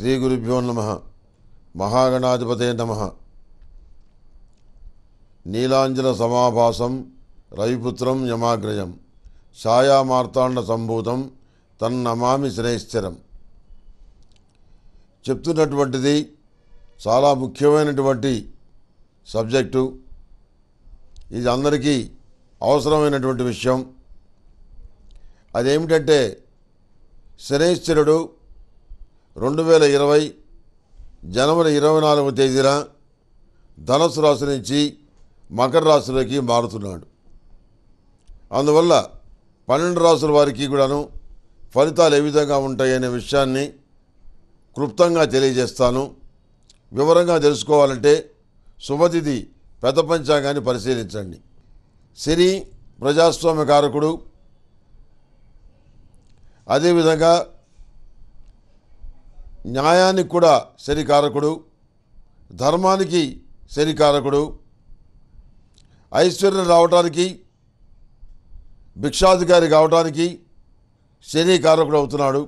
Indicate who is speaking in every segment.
Speaker 1: శ్రీ గురుభ్యో నమ మహాగణాధిపతే నమ నీలాంజల సమాభాసం రవిపుత్రం యమాగ్రయం ఛాయామార్తాండ సంభూతం తన్నమామి శ్రేశ్చరం చెప్తున్నటువంటిది చాలా ముఖ్యమైనటువంటి సబ్జెక్టు ఇది అందరికీ అవసరమైనటువంటి విషయం అదేమిటంటే శనేశ్వరుడు రెండు వేల ఇరవై జనవరి ఇరవై నాలుగవ తేదీన ధనుసు రాశి నుంచి మకర రాశిలోకి మారుతున్నాడు అందువల్ల పన్నెండు రాసుల వారికి కూడాను ఫలితాలు ఏ విధంగా ఉంటాయనే విషయాన్ని క్లుప్తంగా తెలియజేస్తాను వివరంగా తెలుసుకోవాలంటే శుభతిథి పెద్ద పంచాంగాన్ని పరిశీలించండి శని ప్రజాస్వామ్య కారకుడు అదేవిధంగా న్యాయానికి కూడా శనికారకుడు ధర్మానికి శనికారకుడు ఐశ్వర్యం రావటానికి భిక్షాధికారి కావటానికి శనికారకుడు అవుతున్నాడు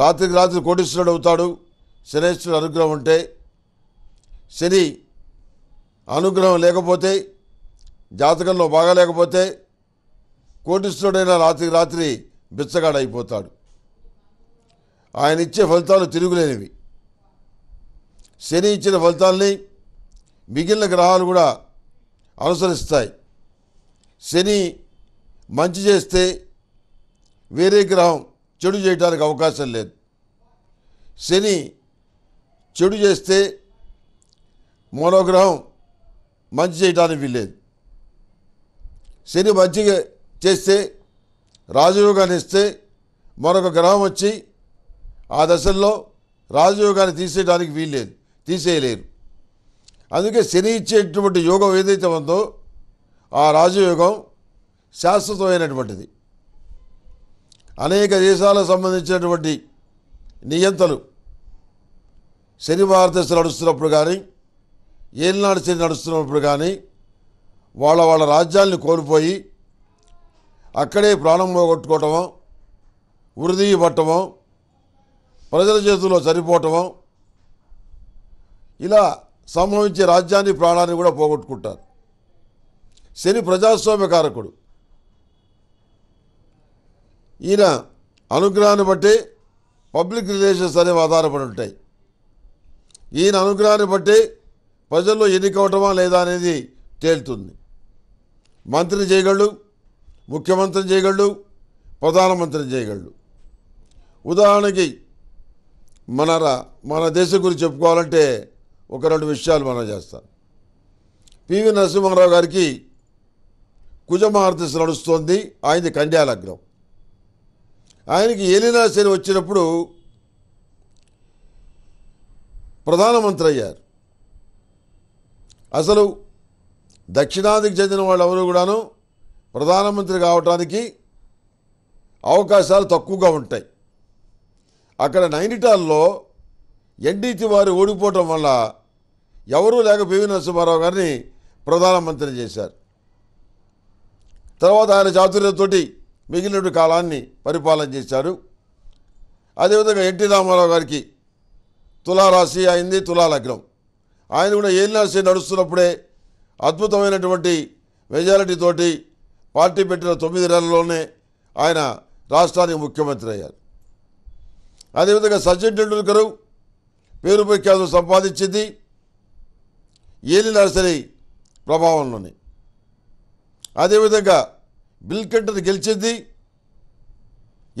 Speaker 1: రాత్రికి రాత్రి కోటీశ్వరుడు అవుతాడు శనేశ్వరుడు అనుగ్రహం ఉంటే శని అనుగ్రహం లేకపోతే జాతకంలో బాగా లేకపోతే కోటీశ్వరుడైన రాత్రికి రాత్రి బిచ్చగాడైపోతాడు ఆయన ఇచ్చే ఫలితాలు తిరుగులేనివి శని ఇచ్చిన ఫలితాల్ని మిగిలిన గ్రహాలు కూడా అనుసరిస్తాయి శని మంచి చేస్తే వేరే గ్రహం చెడు చేయడానికి అవకాశం లేదు శని చెడు చేస్తే మరో గ్రహం మంచి చేయడానికి వీల్లేదు శని మంచిగా చేస్తే రాజయోగాన్ని ఇస్తే మరొక గ్రహం వచ్చి ఆ దశల్లో రాజయోగాన్ని గారిని తీసేయడానికి వీల్లేదు తీసేయలేరు అందుకే శని ఇచ్చేటువంటి యోగం ఏదైతే ఉందో ఆ రాజయోగం శాశ్వతమైనటువంటిది అనేక దేశాలకు సంబంధించినటువంటి నియంతలు శని భారతదేశం నడుస్తున్నప్పుడు కానీ ఏలినాడు శని నడుస్తున్నప్పుడు కానీ వాళ్ళ వాళ్ళ రాజ్యాల్ని కోల్పోయి అక్కడే ప్రాణం పోగొట్టుకోవటమో పట్టమో ప్రజల చేతుల్లో చనిపోవటము ఇలా సంభవించే రాజ్యాన్ని ప్రాణాన్ని కూడా పోగొట్టుకుంటారు శని ప్రజాస్వామ్య కారకుడు ఈయన అనుగ్రహాన్ని బట్టి పబ్లిక్ రిలేషన్స్ అనేవి ఆధారపడి ఉంటాయి ఈయన అనుగ్రహాన్ని బట్టి ప్రజల్లో ఎన్నికవటమా లేదా అనేది తేలుతుంది మంత్రిని చేయగలడు ముఖ్యమంత్రిని చేయగలడు ప్రధానమంత్రిని చేయగలడు ఉదాహరణకి మన మన దేశం గురించి చెప్పుకోవాలంటే ఒక రెండు విషయాలు మనం చేస్తాం పివి నరసింహారావు గారికి కుజమహారతి నడుస్తోంది ఆయనది కండ్యాలగ్నం ఆయనకి ఏలినాశని వచ్చినప్పుడు ప్రధానమంత్రి అయ్యారు అసలు దక్షిణాదికి చెందిన వాళ్ళెవరూ కూడాను ప్రధానమంత్రి కావటానికి అవకాశాలు తక్కువగా ఉంటాయి అక్కడ నైనిటాల్లో ఎన్డీసీ వారు ఓడిపోవటం వల్ల ఎవరూ లేక పివి నరసింహారావు గారిని ప్రధానమంత్రి చేశారు తర్వాత ఆయన జాతులతో మిగిలిన కాలాన్ని పరిపాలన చేశారు అదేవిధంగా ఎన్టీ రామారావు గారికి తులారాశి అయింది తులాలగ్నం ఆయన కూడా ఏలినాశి నడుస్తున్నప్పుడే అద్భుతమైనటువంటి మెజారిటీతోటి పార్టీ పెట్టిన తొమ్మిది నెలల్లోనే ఆయన రాష్ట్రానికి ముఖ్యమంత్రి అయ్యారు అదేవిధంగా సచిన్ టెండూల్కర్ పేరు ప్రఖ్యాతులు సంపాదించింది ఏలి నర్సరీ ప్రభావంలోని అదేవిధంగా బిల్ కంటర్ గెలిచింది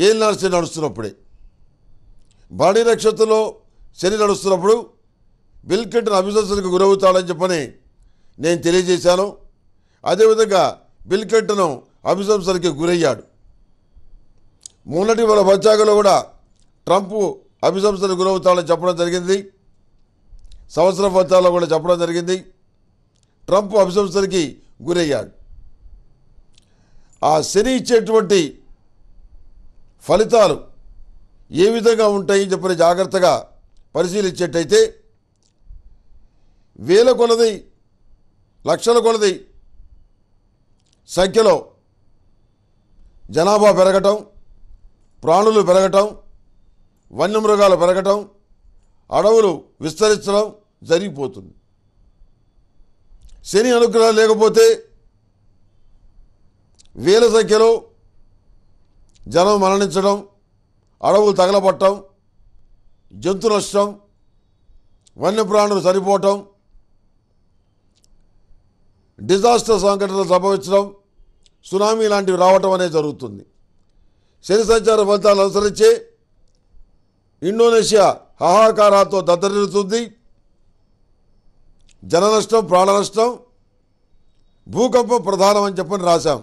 Speaker 1: ఏలి నర్సరీ నడుస్తున్నప్పుడే బాడీ నక్షత్రంలో శని నడుస్తున్నప్పుడు బిల్ కంటర్ అభిశంసనకు గురవుతాడని చెప్పని నేను తెలియజేశాను అదేవిధంగా బిల్ కంటను అభిశంసనకి గురయ్యాడు మొన్నటి వాళ్ళ పంచాగలో కూడా ట్రంప్ అభిశంసలు గురవుతాడని చెప్పడం జరిగింది సంవత్సరం ఫలితాల్లో కూడా చెప్పడం జరిగింది ట్రంప్ అభిశంసలకి గురయ్యాడు ఆ శని ఇచ్చేటువంటి ఫలితాలు ఏ విధంగా ఉంటాయి చెప్పని జాగ్రత్తగా పరిశీలించేటైతే వేల కొలది లక్షల కొలది సంఖ్యలో జనాభా పెరగటం ప్రాణులు పెరగటం వన్యమృగాలు పెరగటం అడవులు విస్తరించడం జరిగిపోతుంది శని అనుగ్రహాలు లేకపోతే వేల సంఖ్యలో జనం మరణించడం అడవులు తగలబట్టడం జంతు నష్టం వన్యప్రాణులు సరిపోవటం డిజాస్టర్ సంఘటనలు సంభవించడం సునామీ లాంటివి రావటం అనేది జరుగుతుంది శని సంచార ఫలితాలు అనుసరించే ఇండోనేషియా హాహాకారాలతో దద్దరిల్లుతుంది జన నష్టం ప్రాణ నష్టం భూకంపం ప్రధానం అని చెప్పని రాశాం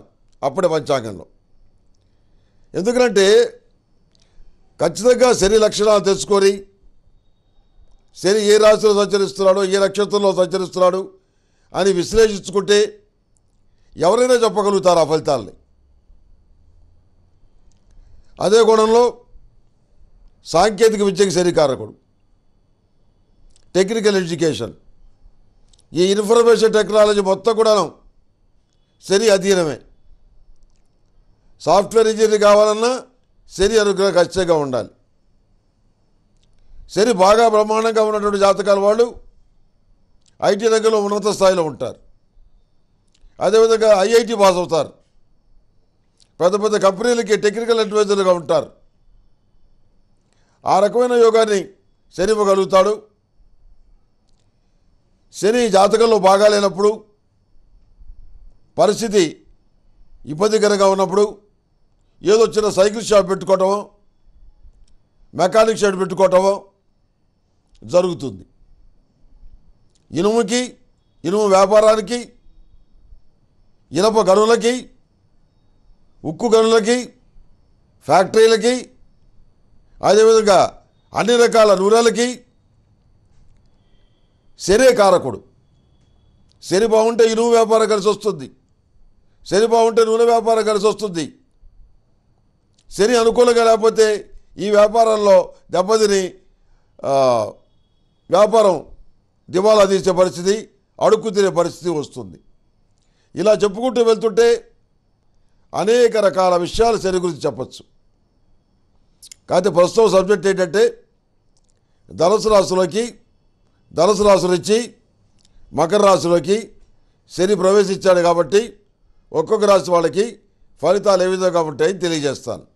Speaker 1: అప్పటి పంచాంగంలో ఎందుకంటే ఖచ్చితంగా శని లక్షణాలు తెచ్చుకొని శని ఏ రాశిలో సంచరిస్తున్నాడో ఏ నక్షత్రంలో సంచరిస్తున్నాడు అని విశ్లేషించుకుంటే ఎవరైనా చెప్పగలుగుతారు ఆ ఫలితాలని అదే కోణంలో సాంకేతిక విద్యకు సరికారకుడు టెక్నికల్ ఎడ్యుకేషన్ ఈ ఇన్ఫర్మేషన్ టెక్నాలజీ మొత్తం కూడా సరి అధీనమే సాఫ్ట్వేర్ ఇంజనీర్ కావాలన్నా సరి అనుగ్రహం ఖచ్చితంగా ఉండాలి సరి బాగా బ్రహ్మాండంగా ఉన్నటువంటి జాతకాల వాళ్ళు ఐటీ రంగంలో ఉన్నత స్థాయిలో ఉంటారు అదేవిధంగా ఐఐటి పాస్ అవుతారు పెద్ద పెద్ద కంపెనీలకి టెక్నికల్ అడ్వైజర్గా ఉంటారు ఆ రకమైన యోగాన్ని శని ఇవ్వగలుగుతాడు శని జాతకంలో లేనప్పుడు పరిస్థితి ఇబ్బందికరంగా ఉన్నప్పుడు ఏదో చిన్న సైకిల్ షాప్ పెట్టుకోవటమో మెకానిక్ షాప్ పెట్టుకోవటమో జరుగుతుంది ఇనుముకి ఇనుము వ్యాపారానికి ఇనప గనులకి ఉక్కు గనులకి ఫ్యాక్టరీలకి అదేవిధంగా అన్ని రకాల నూనెలకి శరీర కారకుడు శని బాగుంటే ఇనుము వ్యాపారం కలిసి వస్తుంది శని బాగుంటే నూనె వ్యాపారం కలిసి వస్తుంది శని అనుకూలంగా లేకపోతే ఈ వ్యాపారంలో దెబ్బతిని వ్యాపారం దివాలా తీసే పరిస్థితి అడుక్కు తినే పరిస్థితి వస్తుంది ఇలా చెప్పుకుంటూ వెళ్తుంటే అనేక రకాల విషయాలు శని గురించి చెప్పచ్చు కాకపోతే ప్రస్తుతం సబ్జెక్ట్ ఏంటంటే ధనుసు రాశిలోకి ధనుసు రాశులు ఇచ్చి మకర రాశిలోకి శని ప్రవేశించాడు కాబట్టి ఒక్కొక్క రాశి వాళ్ళకి ఫలితాలు ఏ విధంగా ఉంటాయని తెలియజేస్తాను